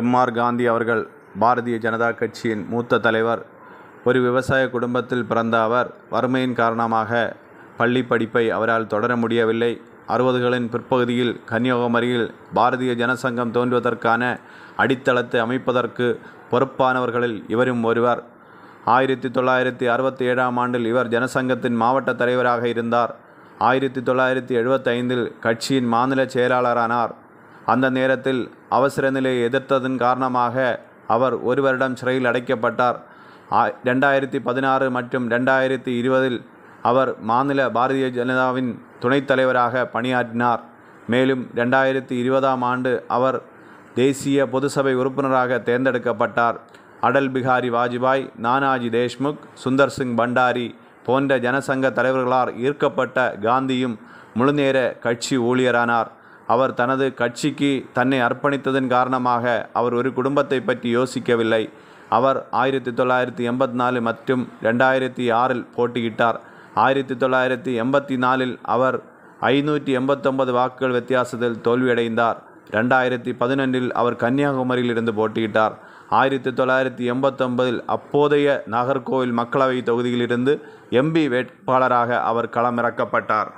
MR Gandhi அவர்கள் பாரதிய ஜனதா கட்சியின் மூத்த தலைவர் ஒரு விவசாய குடும்பத்தில் பிறந்த அவர் வறுமையின் காரணமாக பள்ளி படிப்பை அவரால் தொடர முடியவில்லை அறுபதுகளின் பிற்பகுதியில் கன்னியாகுமரியில் பாரதிய ஜனசங்கம் தோன்றுவதற்கான அடித்தளத்தை அமைப்பதற்கு பொறுப்பானவர்களில் இவரும் ஒருவர் ஆயிரத்தி தொள்ளாயிரத்தி அறுபத்தி ஏழாம் ஆண்டில் இவர் ஜனசங்கத்தின் மாவட்ட தலைவராக இருந்தார் ஆயிரத்தி தொள்ளாயிரத்தி எழுபத்தைந்தில் கட்சியின் மாநில செயலாளரானார் அந்த நேரத்தில் அவசர நிலையை எதிர்த்ததன் காரணமாக அவர் ஒரு வருடம் சிறையில் அடைக்கப்பட்டார் ரெண்டாயிரத்தி பதினாறு மற்றும் ரெண்டாயிரத்தி இருபதில் அவர் மாநில பாரதிய ஜனதாவின் துணைத் தலைவராக பணியாற்றினார் மேலும் ரெண்டாயிரத்தி இருபதாம் ஆண்டு அவர் தேசிய பொதுசபை உறுப்பினராக தேர்ந்தெடுக்கப்பட்டார் அடல் பிகாரி வாஜ்பாய் நானாஜி தேஷ்முக் சுந்தர் சிங் பண்டாரி போன்ற ஜனசங்க தலைவர்களால் ஈர்க்கப்பட்ட காந்தியும் முழுநேர கட்சி ஊழியரானார் அவர் தனது கட்சிக்கு தன்னை அர்ப்பணித்ததன் காரணமாக அவர் ஒரு குடும்பத்தை பற்றி யோசிக்கவில்லை அவர் ஆயிரத்தி தொள்ளாயிரத்தி எண்பத்தி நாலு மற்றும் ரெண்டாயிரத்தி ஆறில் போட்டியிட்டார் ஆயிரத்தி தொள்ளாயிரத்தி எண்பத்தி நாலில் அவர் ஐநூற்றி எண்பத்தொன்பது வாக்குகள் வித்தியாசத்தில் தோல்வியடைந்தார் ரெண்டாயிரத்தி பதினொன்றில் அவர் கன்னியாகுமரியில் இருந்து போட்டியிட்டார் ஆயிரத்தி தொள்ளாயிரத்தி எண்பத்தொன்பதில் அப்போதைய நாகர்கோவில் மக்களவை தொகுதியிலிருந்து எம்பி வேட்பாளராக அவர் களமிறக்கப்பட்டார்